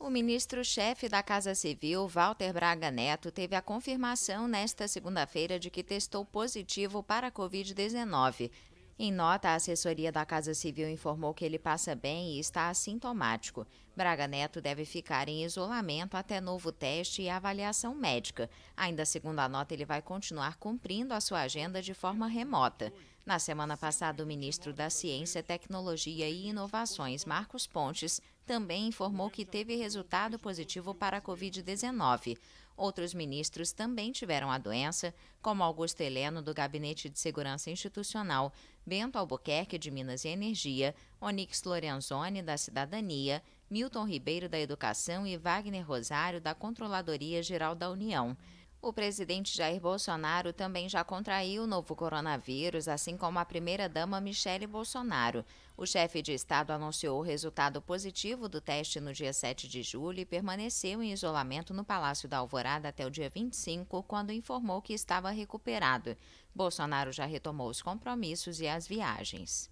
O ministro-chefe da Casa Civil, Walter Braga Neto, teve a confirmação nesta segunda-feira de que testou positivo para a Covid-19. Em nota, a assessoria da Casa Civil informou que ele passa bem e está assintomático. Braga Neto deve ficar em isolamento até novo teste e avaliação médica. Ainda segundo a nota, ele vai continuar cumprindo a sua agenda de forma remota. Na semana passada, o ministro da Ciência, Tecnologia e Inovações, Marcos Pontes, também informou que teve resultado positivo para a Covid-19. Outros ministros também tiveram a doença, como Augusto Heleno, do Gabinete de Segurança Institucional, Bento Albuquerque, de Minas e Energia, Onix Lorenzoni, da Cidadania, Milton Ribeiro, da Educação e Wagner Rosário, da Controladoria Geral da União. O presidente Jair Bolsonaro também já contraiu o novo coronavírus, assim como a primeira-dama Michele Bolsonaro. O chefe de Estado anunciou o resultado positivo do teste no dia 7 de julho e permaneceu em isolamento no Palácio da Alvorada até o dia 25, quando informou que estava recuperado. Bolsonaro já retomou os compromissos e as viagens.